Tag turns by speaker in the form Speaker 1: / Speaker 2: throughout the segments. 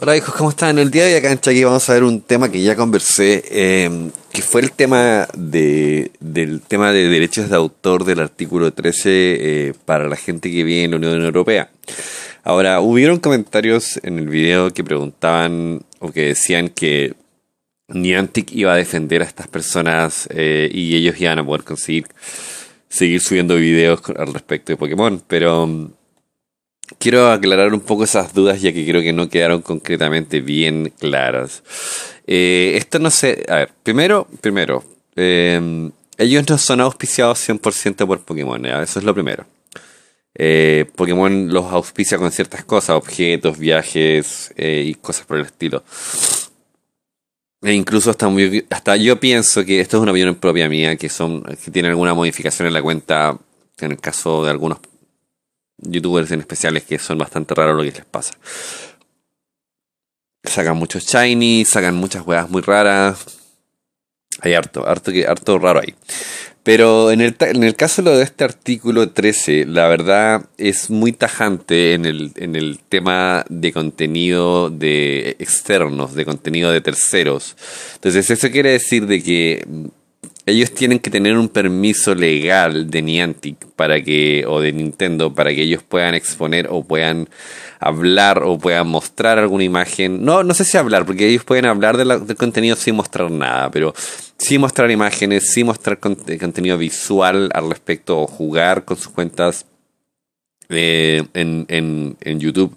Speaker 1: Hola hijos, ¿cómo están? El día de hoy acá en aquí vamos a ver un tema que ya conversé, em, que fue el tema de, del tema de derechos de autor del artículo 13 eh, para la gente que viene en la Unión Europea. Ahora, hubieron comentarios en el video que preguntaban o que decían que Niantic iba a defender a estas personas eh, y ellos iban a poder conseguir seguir subiendo videos al respecto de Pokémon, pero quiero aclarar un poco esas dudas ya que creo que no quedaron concretamente bien claras. Eh, esto no sé, a ver, primero, primero, em, ellos no son auspiciados 100% por Pokémon, eso es lo primero. Eh, Pokémon los auspicia con ciertas cosas, objetos, viajes eh, y cosas por el estilo. E incluso hasta, muy, hasta yo pienso que esto es una opinión propia mía, que son que tiene alguna modificación en la cuenta, en el caso de algunos youtubers en especiales que son bastante raros lo que les pasa. Sacan muchos shiny, sacan muchas huevas muy raras. Hay harto, harto, que, harto raro ahí. Pero en el, en el caso de este artículo 13, la verdad es muy tajante en el, en el tema de contenido de externos, de contenido de terceros. Entonces eso quiere decir de que ellos tienen que tener un permiso legal de Niantic para que o de Nintendo para que ellos puedan exponer o puedan hablar o puedan mostrar alguna imagen. No, no sé si hablar, porque ellos pueden hablar de del contenido sin mostrar nada, pero sí mostrar imágenes, sí mostrar eh, contenido visual al respecto o jugar con sus cuentas eh, en, en, en YouTube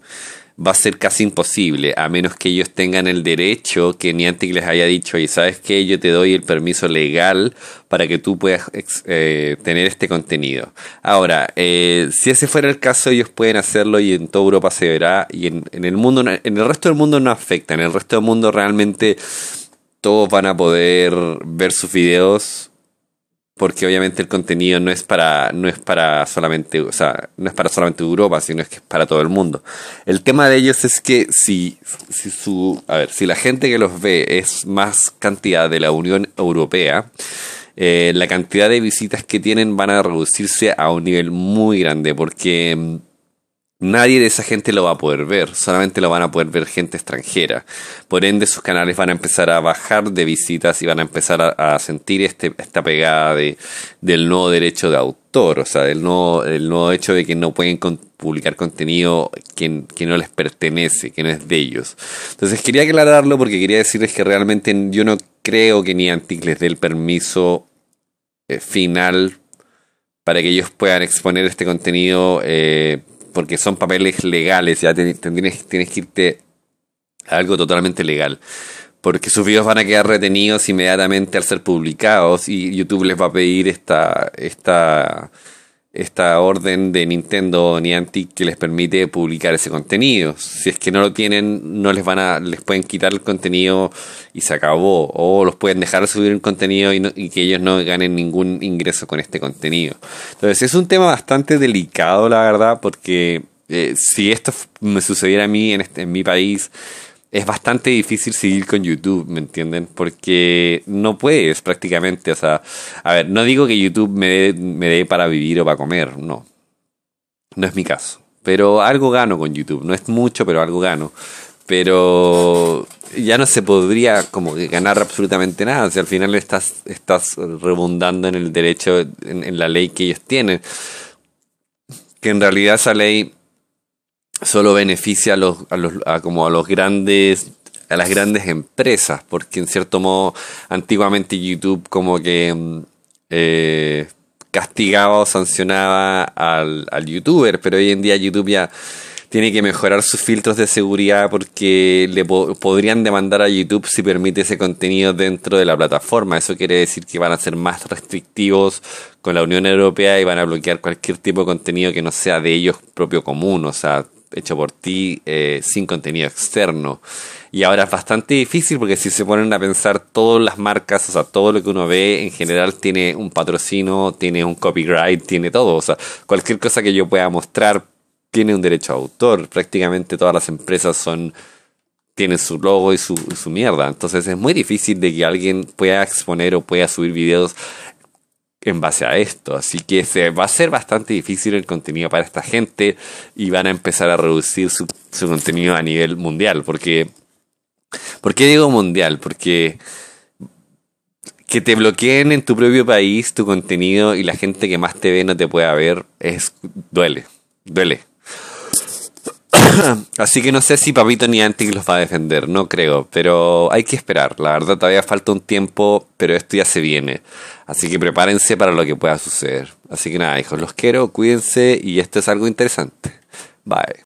Speaker 1: va a ser casi imposible, a menos que ellos tengan el derecho que Niantic les haya dicho, y sabes que yo te doy el permiso legal para que tú puedas eh, tener este contenido. Ahora, eh, si ese fuera el caso, ellos pueden hacerlo y en toda Europa se verá, y en, en el mundo, en el resto del mundo no afecta, en el resto del mundo realmente todos van a poder ver sus videos porque obviamente el contenido no es para no es para solamente o sea no es para solamente Europa sino es que es para todo el mundo el tema de ellos es que si, si su a ver si la gente que los ve es más cantidad de la Unión Europea eh, la cantidad de visitas que tienen van a reducirse a un nivel muy grande porque mm, Nadie de esa gente lo va a poder ver, solamente lo van a poder ver gente extranjera. Por ende, sus canales van a empezar a bajar de visitas y van a empezar a, sentir este, esta pegada de, del nuevo derecho de autor, o sea, del nuevo, el nuevo hecho de que no pueden publicar contenido que, que, no les pertenece, que no es de ellos. Entonces, quería aclararlo porque quería decirles que realmente yo no creo que Niantic les dé el permiso eh, final para que ellos puedan exponer este contenido. Eh, porque son papeles legales, ya tienes, tienes que irte a algo totalmente legal. Porque sus videos van a quedar retenidos inmediatamente al ser publicados y YouTube les va a pedir esta, esta, esta orden de Nintendo ni Niantic que les permite publicar ese contenido. Si es que no lo tienen, no les van a, les pueden quitar el contenido y se acabó. O los pueden dejar subir un contenido y, y que ellos no ganen ningún ingreso con este contenido. Entonces es un tema bastante delicado, la verdad, porque eh, si esto me sucediera a mí en, este, en mi país, es bastante difícil seguir con YouTube, ¿me entienden? Porque no puedes prácticamente, o sea, a ver, no digo que YouTube me dé, me dé para vivir o para comer, no. No es mi caso. Pero algo gano con YouTube, no es mucho, pero algo gano. Pero ya no se podría como ganar absolutamente nada, si al final estás, estás rebundando en el derecho, en la ley que ellos tienen. Que en realidad esa ley solo beneficia a los, a como a los grandes a las grandes empresas porque en cierto modo antiguamente YouTube como que mm, eh, castigaba o sancionaba al, youtuber pero hoy en día YouTube ya tiene que mejorar sus filtros de seguridad porque le podrían demandar a YouTube si permite ese contenido dentro de la plataforma. Eso quiere decir que van a ser más restrictivos con la Unión Europea y van a bloquear cualquier tipo de contenido que no sea de ellos propio común. O sea, hecho por ti, eh, sin contenido externo. Y ahora es bastante difícil porque si se ponen a pensar todas las marcas, o sea, todo lo que uno ve en general tiene un patrocino, tiene un copyright, tiene todo. O sea, cualquier cosa que yo pueda mostrar tiene un derecho a autor. Prácticamente todas las empresas son tienen su logo y su, su mierda. Entonces es muy difícil de que alguien pueda exponer o pueda subir videos en base a esto. Así que se va a ser bastante difícil el contenido para esta gente y van a empezar a reducir su, contenido a nivel mundial. Porque, ¿Por qué digo mundial? Porque que te bloqueen en tu propio país tu contenido y la gente que más te ve no te pueda ver, es, duele, duele. Así que no sé si Papito ni Antic los va a defender, no creo, pero hay que esperar. La verdad todavía falta un tiempo, pero esto ya se viene. Así que prepárense para lo que pueda suceder. Así que nada, hijos, los quiero, cuídense y esto es algo interesante. Bye.